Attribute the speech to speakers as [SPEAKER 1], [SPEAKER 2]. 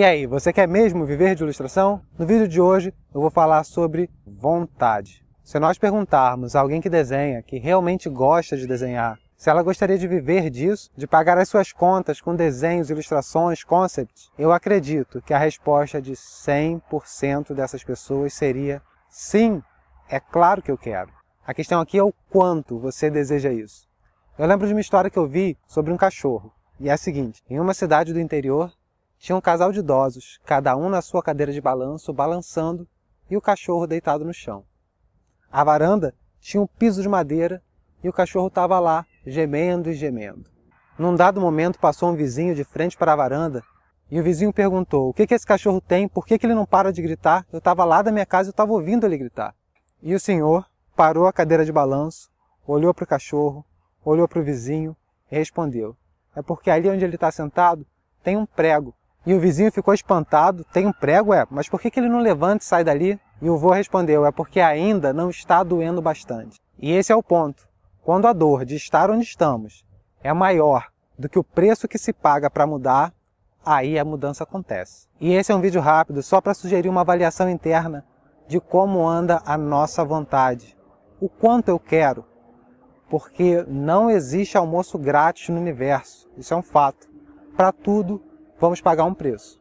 [SPEAKER 1] E aí, você quer mesmo viver de ilustração? No vídeo de hoje eu vou falar sobre vontade. Se nós perguntarmos a alguém que desenha, que realmente gosta de desenhar, se ela gostaria de viver disso, de pagar as suas contas com desenhos, ilustrações, concepts, eu acredito que a resposta de 100% dessas pessoas seria sim, é claro que eu quero. A questão aqui é o quanto você deseja isso. Eu lembro de uma história que eu vi sobre um cachorro, e é a seguinte: em uma cidade do interior, tinha um casal de idosos, cada um na sua cadeira de balanço, balançando, e o cachorro deitado no chão. A varanda tinha um piso de madeira e o cachorro estava lá, gemendo e gemendo. Num dado momento passou um vizinho de frente para a varanda e o vizinho perguntou: O que, que esse cachorro tem? Por que, que ele não para de gritar? Eu estava lá da minha casa e eu estava ouvindo ele gritar. E o senhor parou a cadeira de balanço, olhou para o cachorro, olhou para o vizinho e respondeu: É porque ali onde ele está sentado tem um prego e o vizinho ficou espantado. Tem um prego? É, mas por que, que ele não levanta e sai dali? E o vô respondeu: é porque ainda não está doendo bastante. E esse é o ponto. Quando a dor de estar onde estamos é maior do que o preço que se paga para mudar, aí a mudança acontece. E esse é um vídeo rápido só para sugerir uma avaliação interna de como anda a nossa vontade, o quanto eu quero, porque não existe almoço grátis no universo, isso é um fato. Para tudo vamos pagar um preço.